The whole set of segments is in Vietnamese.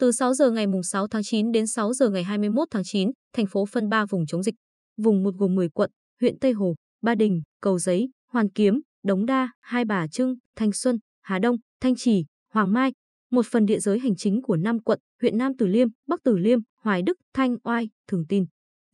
Từ 6 giờ ngày 6 tháng 9 đến 6 giờ ngày 21 tháng 9, thành phố phân 3 vùng chống dịch. Vùng 1 gồm 10 quận, huyện Tây Hồ, Ba Đình, Cầu Giấy, Hoàn Kiếm, Đống Đa, Hai Bà Trưng, Thanh Xuân, Hà Đông, Thanh Trì, Hoàng Mai. Một phần địa giới hành chính của 5 quận, huyện Nam Từ Liêm, Bắc Từ Liêm, Hoài Đức, Thanh Oai, Thường Tín.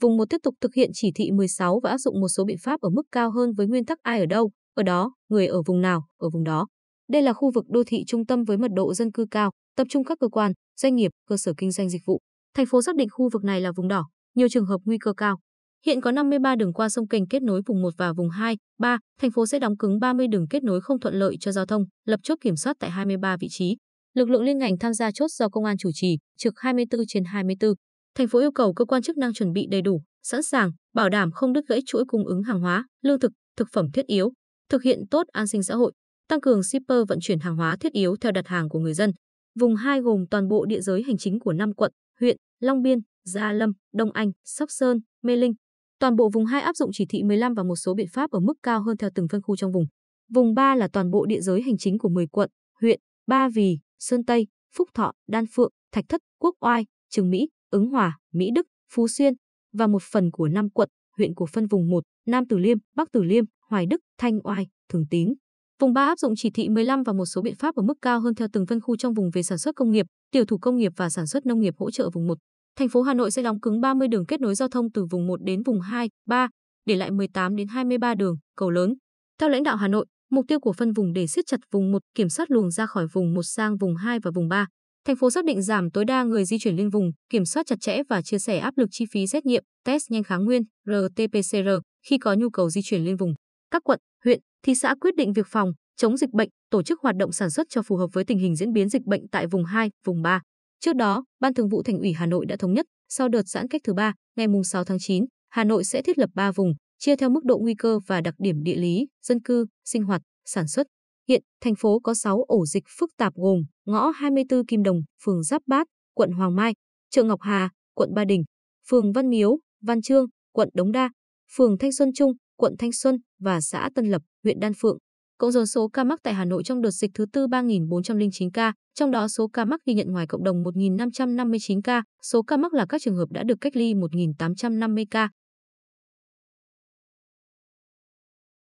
Vùng 1 tiếp tục thực hiện chỉ thị 16 và áp dụng một số biện pháp ở mức cao hơn với nguyên tắc ai ở đâu, ở đó, người ở vùng nào, ở vùng đó. Đây là khu vực đô thị trung tâm với mật độ dân cư cao, tập trung các cơ quan, doanh nghiệp, cơ sở kinh doanh dịch vụ. Thành phố xác định khu vực này là vùng đỏ, nhiều trường hợp nguy cơ cao. Hiện có 53 đường qua sông kênh kết nối vùng 1 và vùng 2, 3, thành phố sẽ đóng cứng 30 đường kết nối không thuận lợi cho giao thông, lập chốt kiểm soát tại 23 vị trí. Lực lượng liên ngành tham gia chốt do công an chủ trì, trực 24 trên 24. Thành phố yêu cầu cơ quan chức năng chuẩn bị đầy đủ, sẵn sàng, bảo đảm không đứt gãy chuỗi cung ứng hàng hóa, lương thực, thực phẩm thiết yếu, thực hiện tốt an sinh xã hội, tăng cường shipper vận chuyển hàng hóa thiết yếu theo đặt hàng của người dân, Vùng 2 gồm toàn bộ địa giới hành chính của 5 quận, huyện Long Biên, Gia Lâm, Đông Anh, Sóc Sơn, Mê Linh. Toàn bộ vùng 2 áp dụng chỉ thị 15 và một số biện pháp ở mức cao hơn theo từng phân khu trong vùng. Vùng 3 là toàn bộ địa giới hành chính của 10 quận, huyện Ba Vì, Sơn Tây, Phúc Thọ, Đan Phượng, Thạch Thất, Quốc Oai, Trường Mỹ, Ứng Hòa, Mỹ Đức, Phú Xuyên và một phần của 5 quận, huyện của phân vùng 1, Nam Từ Liêm, Bắc Từ Liêm, Hoài Đức, Thanh Oai, Thường Tín. Vùng 3 áp dụng chỉ thị 15 và một số biện pháp ở mức cao hơn theo từng phân khu trong vùng về sản xuất công nghiệp, tiểu thủ công nghiệp và sản xuất nông nghiệp hỗ trợ vùng 1. Thành phố Hà Nội sẽ đóng cứng 30 đường kết nối giao thông từ vùng 1 đến vùng 2, 3, để lại 18 đến 23 đường, cầu lớn. Theo lãnh đạo Hà Nội, mục tiêu của phân vùng để siết chặt vùng 1, kiểm soát luồng ra khỏi vùng 1 sang vùng 2 và vùng 3. Thành phố xác định giảm tối đa người di chuyển liên vùng, kiểm soát chặt chẽ và chia sẻ áp lực chi phí xét nghiệm, test nhanh kháng nguyên, RT-PCR khi có nhu cầu di chuyển liên vùng. Các quận, huyện, thị xã quyết định việc phòng, chống dịch bệnh, tổ chức hoạt động sản xuất cho phù hợp với tình hình diễn biến dịch bệnh tại vùng 2, vùng 3. Trước đó, Ban Thường vụ Thành ủy Hà Nội đã thống nhất, sau đợt giãn cách thứ ba, ngày 6 tháng 9, Hà Nội sẽ thiết lập 3 vùng, chia theo mức độ nguy cơ và đặc điểm địa lý, dân cư, sinh hoạt, sản xuất. Hiện, thành phố có 6 ổ dịch phức tạp gồm ngõ 24 Kim Đồng, phường Giáp Bát, quận Hoàng Mai, chợ Ngọc Hà, quận Ba Đình, phường Văn Miếu, Văn Trương, quận Đống Đa, phường Thanh Xuân Trung, quận Thanh Xuân và xã Tân Lập, huyện Đan Phượng. Cộng dồn số ca mắc tại Hà Nội trong đợt dịch thứ tư 3.409 ca, trong đó số ca mắc ghi nhận ngoài cộng đồng 1.559 ca, số ca mắc là các trường hợp đã được cách ly 1.850 ca,